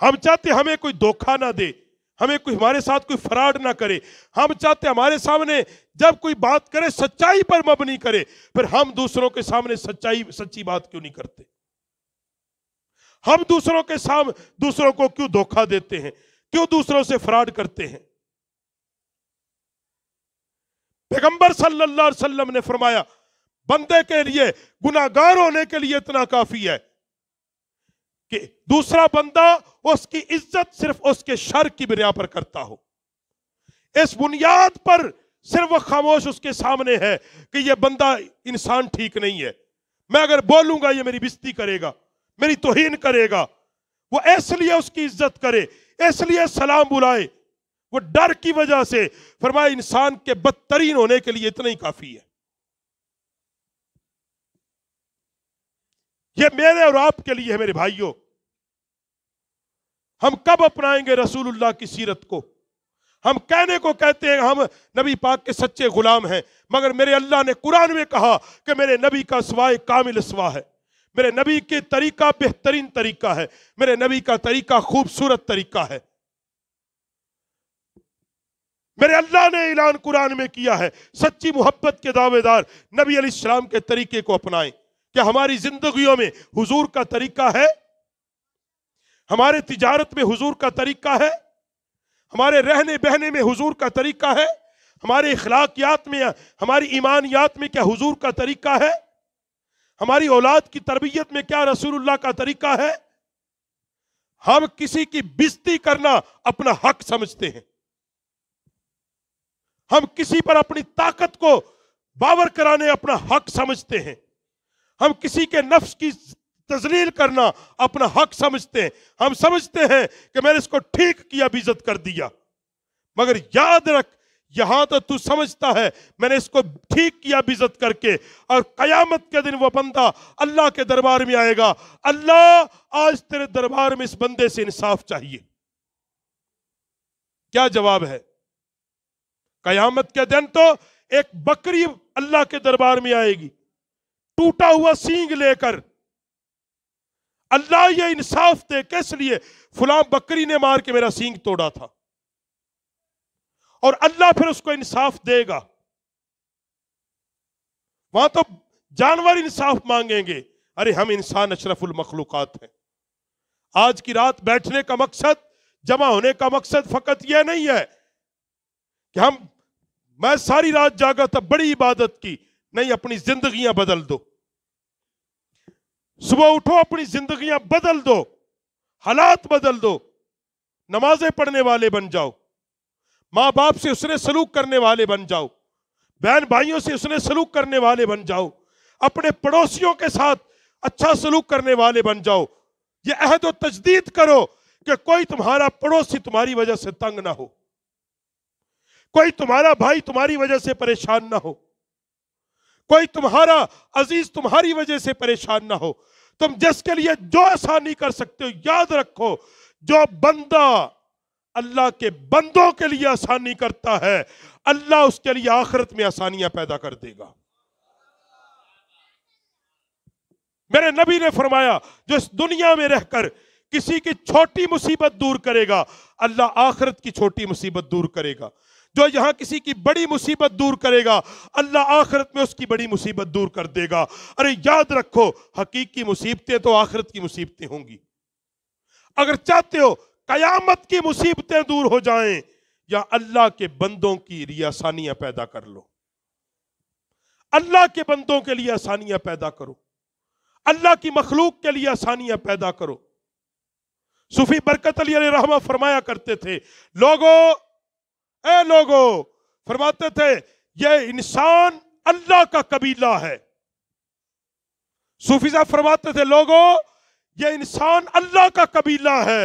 हम चाहते हमें कोई धोखा ना दे हमें कोई हमारे साथ कोई फराड ना करे हम चाहते हमारे सामने जब कोई बात करे सच्चाई पर मबनी करे फिर हम दूसरों के सामने सच्चाई सच्ची बात क्यों नहीं करते हम दूसरों के सामने दूसरों को क्यों धोखा देते हैं क्यों दूसरों से फ्रॉड करते हैं पैगंबर सल्लल्लाहु अलैहि वसल्लम ने फरमाया बंदे के लिए गुनागार होने के लिए इतना काफी है कि दूसरा बंदा उसकी इज्जत सिर्फ उसके शर की बिना पर करता हो इस बुनियाद पर सिर्फ वह खामोश उसके सामने है कि यह बंदा इंसान ठीक नहीं है मैं अगर बोलूंगा यह मेरी बिस्ती करेगा मेरी तोहीन करेगा वो इसलिए उसकी इज्जत करे इसलिए सलाम बुलाए वो डर की वजह से फरमाए इंसान के बदतरीन होने के लिए इतना ही काफी है ये मेरे और आपके लिए है मेरे भाइयों हम कब अपनाएंगे रसूलुल्लाह की सीरत को हम कहने को कहते हैं हम नबी पाक के सच्चे गुलाम हैं मगर मेरे अल्लाह ने कुरान में कहा कि मेरे नबी का स्वाय कामिल स्वा है मेरे नबी के तरीका बेहतरीन तरीका है मेरे नबी का तरीका खूबसूरत तरीका है मेरे अल्लाह ने ऐलान कुरान में किया है सच्ची मोहब्बत के दावेदार नबी अली के तरीके को अपनाएं कि हमारी जिंदगियों में हुजूर का तरीका है हमारे तिजारत में हुजूर का तरीका है हमारे रहने बहने में हुजूर का तरीका है हमारे अखलाकियात में हमारी ईमानियात में क्या हुजूर का तरीका है हमारी औलाद की तरबियत में क्या रसूलुल्लाह का तरीका है हम किसी की बिस्ती करना अपना हक समझते हैं हम किसी पर अपनी ताकत को बावर कराने अपना हक समझते हैं हम किसी के नफ्स की तजलील करना अपना हक समझते हैं हम समझते हैं कि मैंने इसको ठीक किया बिज़त कर दिया मगर याद रख यहां तो तू समझता है मैंने इसको ठीक किया बेजत करके और कयामत के दिन वो बंदा अल्लाह के दरबार में आएगा अल्लाह आज तेरे दरबार में इस बंदे से इंसाफ चाहिए क्या जवाब है कयामत के दिन तो एक बकरी अल्लाह के दरबार में आएगी टूटा हुआ सींग लेकर अल्लाह ये इंसाफ दे किस लिए फुलाम बकरी ने मार के मेरा सींग तोड़ा था और अल्लाह फिर उसको इंसाफ देगा वहां तो जानवर इंसाफ मांगेंगे अरे हम इंसान अशरफुल मखलूकत हैं आज की रात बैठने का मकसद जमा होने का मकसद फकत यह नहीं है कि हम मैं सारी रात जागा था बड़ी इबादत की नहीं अपनी जिंदगियां बदल दो सुबह उठो अपनी जिंदगियां बदल दो हालात बदल दो नमाजें पढ़ने वाले बन जाओ माँ बाप से उसने सलूक करने वाले बन जाओ बहन भाइयों से उसने सलूक करने वाले बन जाओ अपने पड़ोसियों के साथ अच्छा सलूक करने वाले बन जाओ ये अहद व तजदीद करो कि कोई तुम्हारा पड़ोसी तुम्हारी वजह से तंग ना हो कोई तुम्हारा भाई तुम्हारी वजह से परेशान ना हो कोई तुम्हारा अजीज तुम्हारी वजह से परेशान ना हो तुम जिसके लिए जो आसानी कर सकते हो याद रखो जो बंदा अल्लाह के बंदों के लिए आसानी करता है अल्लाह उसके लिए आखिरत में आसानियां पैदा कर देगा मेरे नबी ने फरमाया जो इस दुनिया में रहकर किसी की छोटी मुसीबत दूर करेगा अल्लाह आखिरत की छोटी मुसीबत दूर करेगा जो यहाँ किसी की बड़ी मुसीबत दूर करेगा अल्लाह आखिरत में उसकी बड़ी मुसीबत दूर कर देगा अरे याद रखो हकीकी मुसीबतें तो आखिरत की मुसीबतें होंगी अगर चाहते हो कयामत की मुसीबतें दूर हो जाएं या अल्लाह के बंदों की रियासानियां पैदा कर लो अल्लाह के बंदों के लिए आसानियां पैदा करो अल्लाह की मखलूक के लिए आसानियां पैदा करो सूफी बरकत अली रहमा फरमाया करते थे लोगों ए लोगो फरमाते थे ये इंसान अल्लाह का कबीला है सूफीजा फरमाते थे लोगो ये इंसान अल्लाह का कबीला है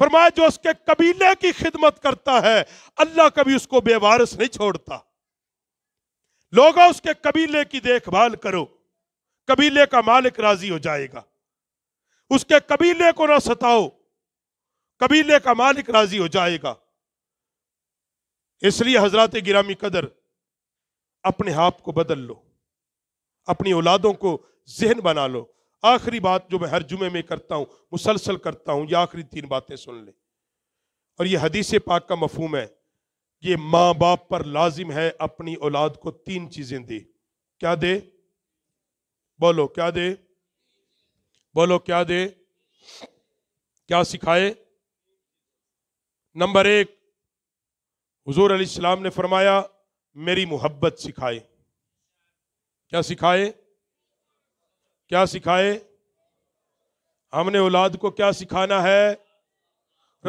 फरमाया जो उसके कबीले की खिदमत करता है अल्लाह कभी उसको बेवारस नहीं छोड़ता लोगो उसके कबीले की देखभाल करो कबीले का मालिक राजी हो जाएगा उसके कबीले को ना सताओ कबीले का मालिक राजी हो जाएगा इसलिए हजरत गिरामी कदर अपने आप को बदल लो अपनी औलादों को जहन बना लो आखिरी बात जो मैं हर जुमे में करता हूं मुसलसल करता हूं ये आखिरी तीन बातें सुन लें और ये हदीस पाक का मफहम है ये माँ बाप पर लाजिम है अपनी औलाद को तीन चीज़ें दे क्या दे बोलो क्या दे बोलो क्या दे क्या सिखाए नंबर एक हजूर अलीसलाम ने फरमाया मेरी मोहब्बत सिखाए क्या सिखाए क्या सिखाए हमने औलाद को क्या सिखाना है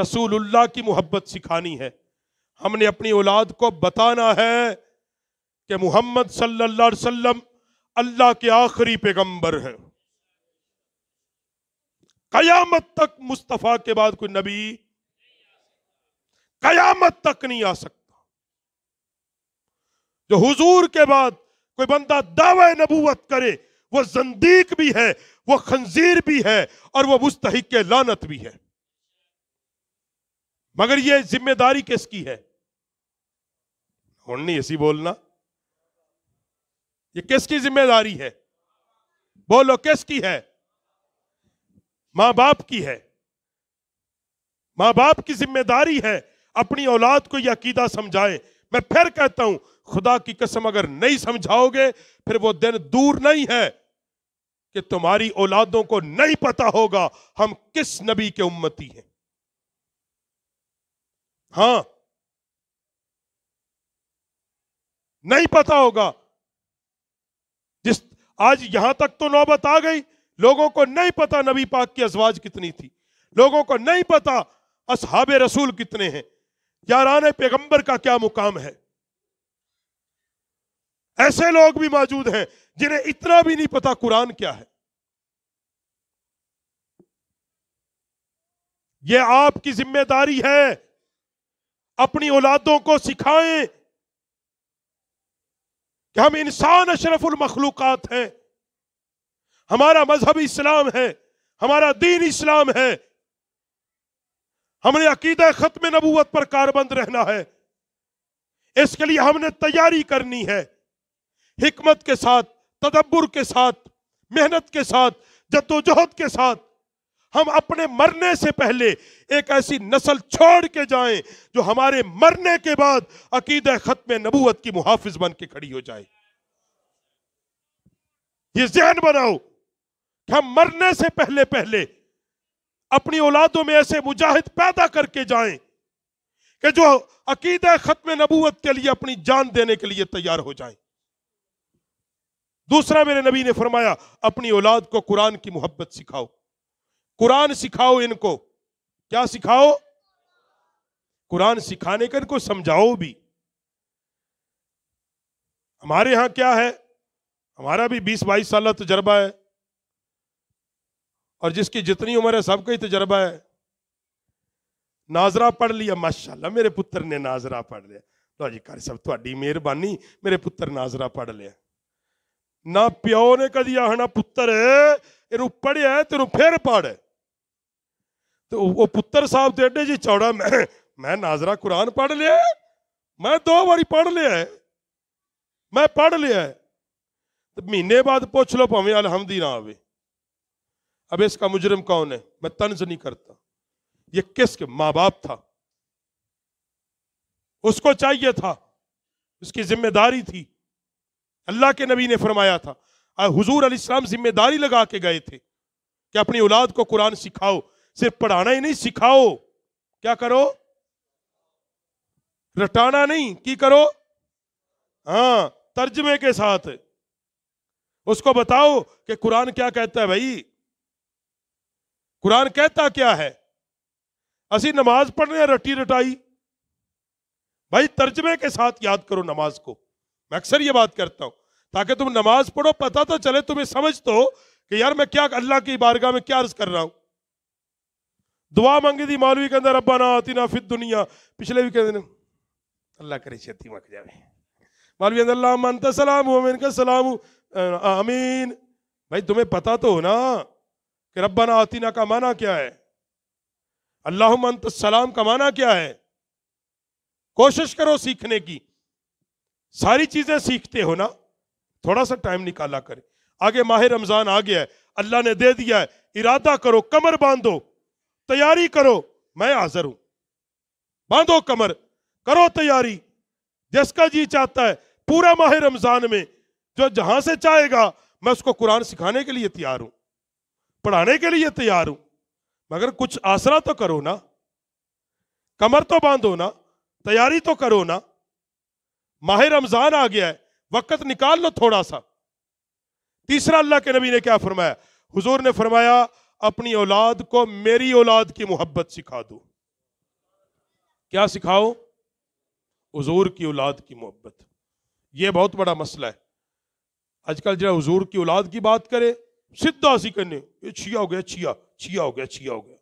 रसूलुल्लाह की मोहब्बत सिखानी है हमने अपनी औलाद को बताना है कि मोहम्मद सल्लल्लाहु अलैहि वसल्लम अल्लाह के आखिरी पैगंबर हैं कयामत तक मुस्तफ़ा के बाद कोई नबी कयामत तक नहीं आ सकता जो हुजूर के बाद कोई बंदा दावा नबूवत करे वो जंदीक भी है वो खंजीर भी है और वो मुस्तक लानत भी है मगर ये जिम्मेदारी किसकी है नहीं ऐसी बोलना ये किसकी जिम्मेदारी है बोलो किसकी है मां बाप की है मां बाप की जिम्मेदारी है अपनी औलाद को यह अकीदा समझाए मैं फिर कहता हूं खुदा की कसम अगर नहीं समझाओगे फिर वो दिन दूर नहीं है कि तुम्हारी औलादों को नहीं पता होगा हम किस नबी के उम्मती हैं हां नहीं पता होगा जिस आज यहां तक तो नौबत आ गई लोगों को नहीं पता नबी पाक की अजवाज कितनी थी लोगों को नहीं पता असहाबे रसूल कितने हैं यारान पैगंबर का क्या मुकाम है ऐसे लोग भी मौजूद हैं जिन्हें इतना भी नहीं पता कुरान क्या है यह आपकी जिम्मेदारी है अपनी औलादों को सिखाएं कि हम इंसान अशरफुल मखलूकत हैं हमारा मजहब इस्लाम है हमारा दीन इस्लाम है हमने अकीद खत्म नबूत पर कारबंद रहना है इसके लिए हमने तैयारी करनी है हिकमत के साथ तदब्बर के साथ मेहनत के साथ जद्दोजहद के साथ हम अपने मरने से पहले एक ऐसी नस्ल छोड़ के जाएं जो हमारे मरने के बाद अकीद खत्म नबूत की मुहाफिज बन के खड़ी हो जाए ये जहन बनाओ हम मरने से पहले पहले अपनी औलादों में ऐसे मुजाहिद पैदा करके जाएं कि जो अकीद ख़त्म नबूत के लिए अपनी जान देने के लिए तैयार हो जाएं दूसरा मेरे नबी ने फरमाया अपनी औलाद को कुरान की मोहब्बत सिखाओ कुरान सिखाओ इनको क्या सिखाओ कुरान सिखाने कर इनको समझाओ भी हमारे यहां क्या है हमारा भी बीस बाईस साल तजर्बा है और जिसकी जितनी उम्र है सबका ही तजर्बा है नाजरा पढ़ लिया माशाल्लाह मेरे पुत्र ने नाजरा पढ़ लिया लो जी कार साहब थोड़ी मेहरबानी मेरे पुत्र नाजरा पढ़ लिया ਨਾ ਪਿਓ ਨੇ ਕਦੀ ਆਹਣਾ ਪੁੱਤਰ ਇਹਨੂੰ ਪੜਿਆ ਤੈਨੂੰ ਫੇਰ ਪੜ ਤੇ ਉਹ ਪੁੱਤਰ ਸਾਹਿਬ ਤੇ ਐਡੇ ਜੀ ਚੌੜਾ ਮੈਂ ਮੈਂ ਨਾਜ਼ਰਾ ਕੁਰਾਨ ਪੜ ਲਿਆ ਮੈਂ ਦੋ ਵਾਰੀ ਪੜ ਲਿਆ ਮੈਂ ਪੜ ਲਿਆ ਤੇ ਮਹੀਨੇ ਬਾਅਦ ਪੁੱਛ ਲਓ ਭਾਵੇਂ ਅਲਹਮਦੀ ਨਾ ਆਵੇ अब इसका मुजरिम कौन है मैं तंज नहीं करता ये किसके माँ बाप था उसको चाहिए था उसकी जिम्मेदारी थी अल्लाह के नबी ने फरमाया था हुजूर अलीस्म जिम्मेदारी लगा के गए थे कि अपनी औलाद को कुरान सिखाओ सिर्फ पढ़ाना ही नहीं सिखाओ क्या करो रटाना नहीं की करो हाँ तर्जमे के साथ उसको बताओ कि कुरान क्या कहता है भाई कुरान कहता क्या है असी नमाज पढ़ने रटी रटाई भाई तर्जमे के साथ याद करो नमाज को मैं अक्सर ये बात करता हूं ताकि तुम नमाज पढ़ो पता तो चले तुम्हें समझ तो कि यार मैं क्या अल्लाह की बारगाह में क्या अर्ज कर रहा हूं दुआ मांगी थी मालवी के अंदर अब्बा ना आती ना फिर दुनिया पिछले भी कहते अल्लाह करे छेती मक जाए मालवी अंदर अल्लाह मानता सलाम हो अमीन सलाम हूँ अमीन भाई तुम्हें पता तो हो ना कि रब्बाना आतीना का माना क्या है अल्लाह सलाम का माना क्या है कोशिश करो सीखने की सारी चीजें सीखते हो ना थोड़ा सा टाइम निकाला करें आगे माह रमजान आ गया है अल्लाह ने दे दिया है इरादा करो कमर बांधो तैयारी करो मैं हाजिर हूं बांधो कमर करो तैयारी जिसका जी चाहता है पूरा माह रमजान में जो जहां से चाहेगा मैं उसको कुरान सिखाने के लिए तैयार हूं पढ़ाने के लिए तैयार हूं मगर कुछ आसरा तो करो ना कमर तो बांधो ना तैयारी तो करो ना माह रमजान आ गया है वक्त निकाल लो थोड़ा सा तीसरा अल्लाह के नबी ने क्या फरमाया हुजूर ने फरमाया अपनी औलाद को मेरी औलाद की मोहब्बत सिखा दो क्या सिखाओ हजूर की औलाद की मोहब्बत यह बहुत बड़ा मसला है आजकल जरा हजूर की औलाद की बात करे सिद्धा सी कहने ये छिया हो गया छिया छिया हो गया छिया हो गया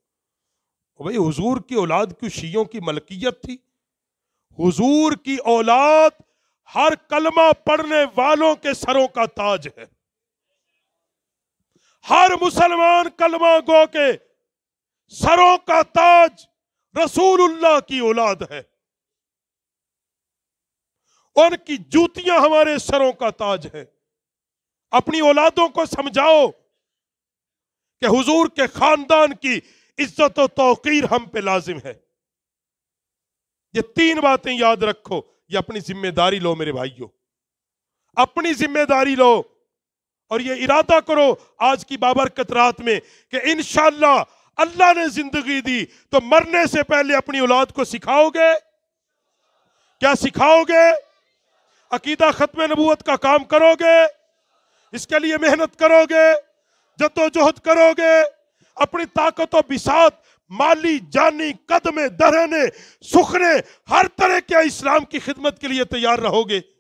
भाई हुजूर की औलाद क्यों शियों की मलकियत थी हुजूर की औलाद हर कलमा पढ़ने वालों के सरों का ताज है हर मुसलमान कलमा गो के सरों का ताज रसूलुल्लाह की औलाद है उनकी जूतियां हमारे सरों का ताज है अपनी औलादों को समझाओ कि हुजूर के खानदान की इज्जत और तोकीर हम पे लाजिम है ये तीन बातें याद रखो ये अपनी जिम्मेदारी लो मेरे भाइयों अपनी जिम्मेदारी लो और ये इरादा करो आज की बाबरकत रात में कि इन अल्लाह ने जिंदगी दी तो मरने से पहले अपनी औलाद को सिखाओगे क्या सिखाओगे अकीदा खत्म नबूत का काम करोगे इसके लिए मेहनत करोगे जदोजहद करोगे अपनी ताकतों बिसात माली जानी कदमे दरहने सुखने हर तरह के इस्लाम की खिदमत के लिए तैयार रहोगे